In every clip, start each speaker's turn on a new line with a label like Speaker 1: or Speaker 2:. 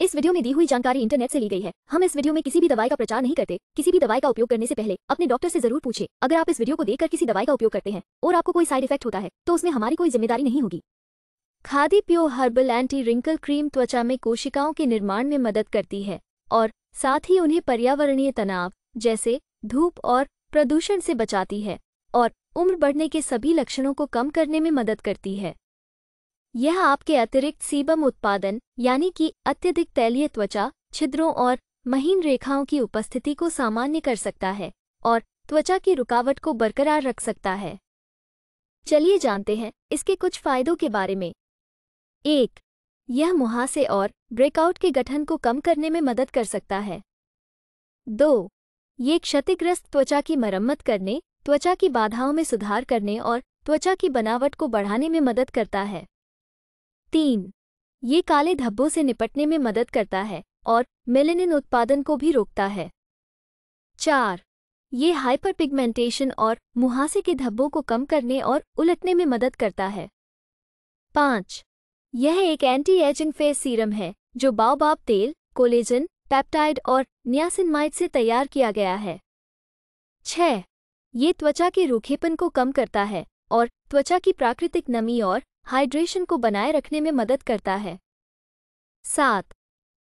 Speaker 1: इस वीडियो में दी हुई जानकारी इंटरनेट से ली गई है हम इस वीडियो में किसी भी दवाई का प्रचार नहीं करते किसी भी दवाई का उपयोग करने से पहले अपने डॉक्टर से जरूर पूछे अगर आप इस वीडियो को देखकर किसी दवाई का उपयोग करते हैं और आपको कोई साइड इफेक्ट होता है तो उसमें हमारी कोई जिम्मेदारी नहीं होगी Khadi pure herbal anti wrinkle cream त्वचा में कोशिकाओं के निर्माण में मदद करती है और साथ ही उन्हें पर्यावरणीय तनाव जैसे धूप और प्रदूषण से बचाती है और उम्र बढ़ने के सभी लक्षणों को कम करने में मदद करती है यह आपके अतिरिक्त सीबम उत्पादन यानी कि अत्यधिक तैलीय त्वचा छिद्रों और महीन रेखाओं की उपस्थिति को सामान्य कर सकता है और त्वचा की रुकावट को बरकरार रख सकता है चलिए जानते हैं इसके कुछ फायदों के बारे में एक यह मुहासे और ब्रेकआउट के गठन को कम करने में मदद कर सकता है दो ये क्षतिग्रस्त त्वचा की मरम्मत करने त्वचा की बाधाओं में सुधार करने और त्वचा की बनावट को बढ़ाने में मदद करता है तीन ये काले धब्बों से निपटने में मदद करता है और मेलेनिन उत्पादन को भी रोकता है चार ये हाइपर पिगमेंटेशन और मुहासे के धब्बों को कम करने और उलटने में मदद करता है पाँच यह एक एंटी एजिंग फेस सीरम है जो बाओबाब तेल कोलेजन पेप्टाइड और न्यासिनमाइड से तैयार किया गया है छह ये त्वचा के रूखेपन को कम करता है और त्वचा की प्राकृतिक नमी और हाइड्रेशन को बनाए रखने में मदद करता है सात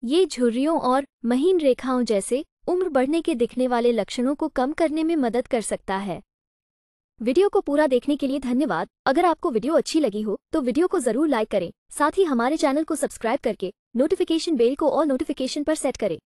Speaker 1: ये झुर्रियों और महीन रेखाओं जैसे उम्र बढ़ने के दिखने वाले लक्षणों को कम करने में मदद कर सकता है वीडियो को पूरा देखने के लिए धन्यवाद अगर आपको वीडियो अच्छी लगी हो तो वीडियो को जरूर लाइक करें साथ ही हमारे चैनल को सब्सक्राइब करके नोटिफिकेशन बेल को और नोटिफिकेशन पर सेट करें